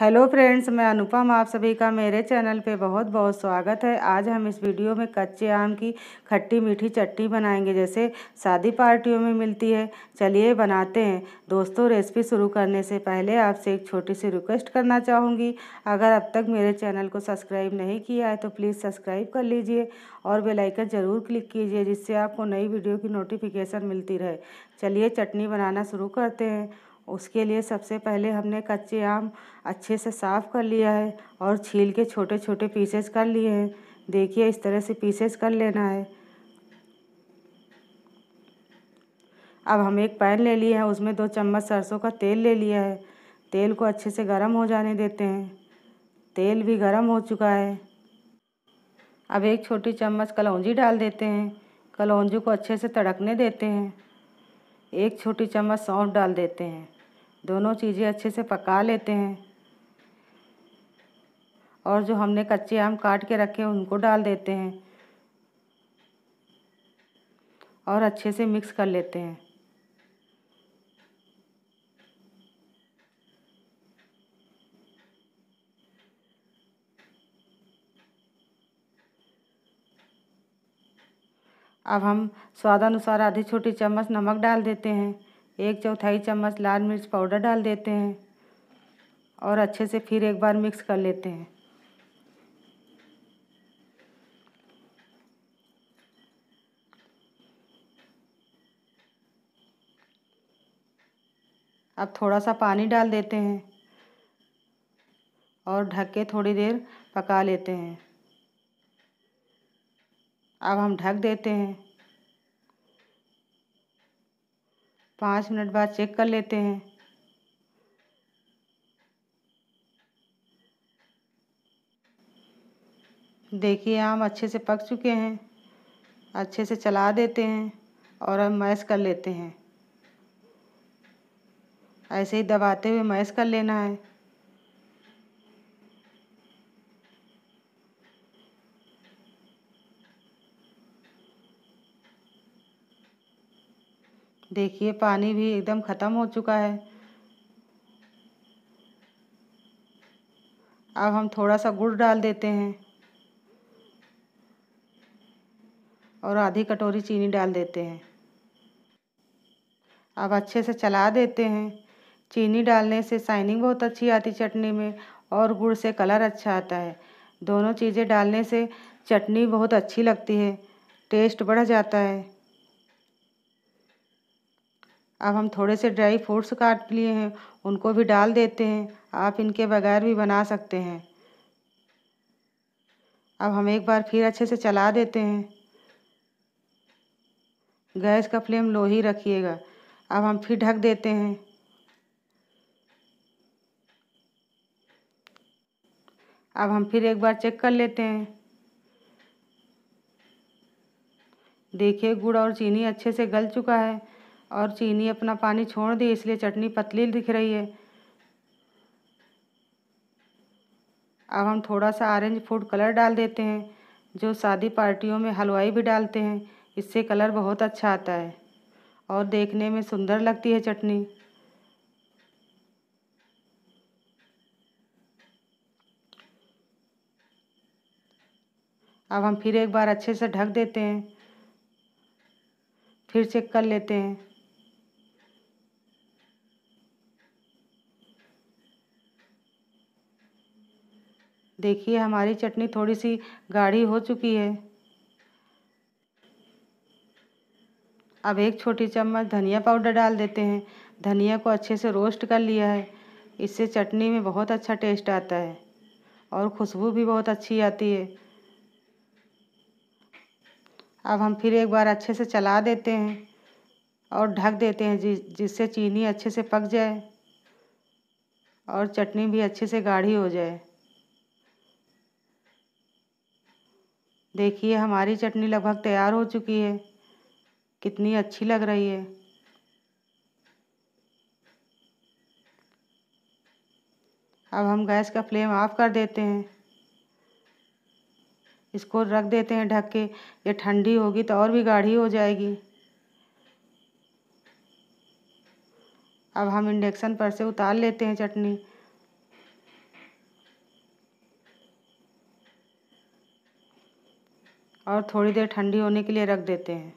hello friends मैं अनुपम आप सभी का मेरे चैनल पे बहुत बहुत स्वागत है आज हम इस वीडियो में कच्चे आम की खट्टी मीठी चटनी बनाएंगे जैसे शादी पार्टियों में मिलती है चलिए बनाते हैं दोस्तों रेसिपी शुरू करने से पहले आपसे एक छोटी सी रिक्वेस्ट करना चाहूँगी अगर अब तक मेरे चैनल को सब्सक्राइब नहीं किया है तो प्लीज़ सब्सक्राइब कर लीजिए और बेलाइकन ज़रूर क्लिक कीजिए जिससे आपको नई वीडियो की नोटिफिकेशन मिलती रहे चलिए चटनी बनाना शुरू करते हैं उसके लिए सबसे पहले हमने कच्चे आम अच्छे से साफ़ कर लिया है और छील के छोटे छोटे पीसेस कर लिए हैं देखिए इस तरह से पीसेस कर लेना है अब हम एक पैन ले लिए हैं उसमें दो चम्मच सरसों का तेल ले लिया है तेल को अच्छे से गर्म हो जाने देते हैं तेल भी गर्म हो चुका है अब एक छोटी चम्मच कलौजी डाल देते हैं कलौंजी को अच्छे से तड़कने देते हैं एक छोटी चम्मच सौंफ डाल देते हैं दोनों चीज़ें अच्छे से पका लेते हैं और जो हमने कच्चे आम काट के रखे हैं उनको डाल देते हैं और अच्छे से मिक्स कर लेते हैं अब हम स्वादानुसार आधी छोटी चम्मच नमक डाल देते हैं एक चौथाई चम्मच लाल मिर्च पाउडर डाल देते हैं और अच्छे से फिर एक बार मिक्स कर लेते हैं अब थोड़ा सा पानी डाल देते हैं और ढक के थोड़ी देर पका लेते हैं अब हम ढक देते हैं पाँच मिनट बाद चेक कर लेते हैं देखिए आम अच्छे से पक चुके हैं अच्छे से चला देते हैं और हम मैश कर लेते हैं ऐसे ही दबाते हुए मैश कर लेना है देखिए पानी भी एकदम ख़त्म हो चुका है अब हम थोड़ा सा गुड़ डाल देते हैं और आधी कटोरी चीनी डाल देते हैं अब अच्छे से चला देते हैं चीनी डालने से शाइनिंग बहुत अच्छी आती चटनी में और गुड़ से कलर अच्छा आता है दोनों चीज़ें डालने से चटनी बहुत अच्छी लगती है टेस्ट बढ़ जाता है अब हम थोड़े से ड्राई फ्रूट्स काट लिए हैं उनको भी डाल देते हैं आप इनके बगैर भी बना सकते हैं अब हम एक बार फिर अच्छे से चला देते हैं गैस का फ्लेम लो ही रखिएगा अब हम फिर ढक देते हैं अब हम फिर एक बार चेक कर लेते हैं देखिए गुड़ और चीनी अच्छे से गल चुका है और चीनी अपना पानी छोड़ दी इसलिए चटनी पतली दिख रही है अब हम थोड़ा सा ऑरेंज फूड कलर डाल देते हैं जो शादी पार्टियों में हलवाई भी डालते हैं इससे कलर बहुत अच्छा आता है और देखने में सुंदर लगती है चटनी अब हम फिर एक बार अच्छे से ढक देते हैं फिर चेक कर लेते हैं देखिए हमारी चटनी थोड़ी सी गाढ़ी हो चुकी है अब एक छोटी चम्मच धनिया पाउडर डाल देते हैं धनिया को अच्छे से रोस्ट कर लिया है इससे चटनी में बहुत अच्छा टेस्ट आता है और खुशबू भी बहुत अच्छी आती है अब हम फिर एक बार अच्छे से चला देते हैं और ढक देते हैं जिस जिससे चीनी अच्छे से पक जाए और चटनी भी अच्छे से गाढ़ी हो जाए देखिए हमारी चटनी लगभग तैयार हो चुकी है कितनी अच्छी लग रही है अब हम गैस का फ्लेम ऑफ कर देते हैं इसको रख देते हैं ढक के ये ठंडी होगी तो और भी गाढ़ी हो जाएगी अब हम इंडक्शन पर से उतार लेते हैं चटनी और थोड़ी देर ठंडी होने के लिए रख देते हैं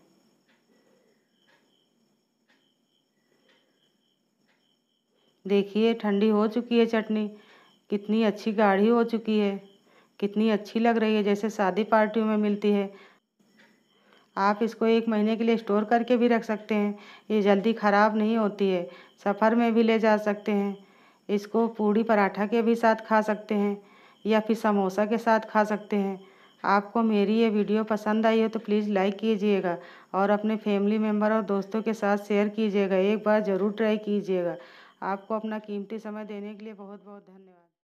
देखिए ठंडी हो चुकी है चटनी कितनी अच्छी गाढ़ी हो चुकी है कितनी अच्छी लग रही है जैसे शादी पार्टियों में मिलती है आप इसको एक महीने के लिए स्टोर करके भी रख सकते हैं ये जल्दी ख़राब नहीं होती है सफ़र में भी ले जा सकते हैं इसको पूड़ी पराठा के भी साथ खा सकते हैं या फिर समोसा के साथ खा सकते हैं आपको मेरी ये वीडियो पसंद आई हो तो प्लीज़ लाइक कीजिएगा और अपने फैमिली मेम्बर और दोस्तों के साथ शेयर कीजिएगा एक बार ज़रूर ट्राई कीजिएगा आपको अपना कीमती समय देने के लिए बहुत बहुत धन्यवाद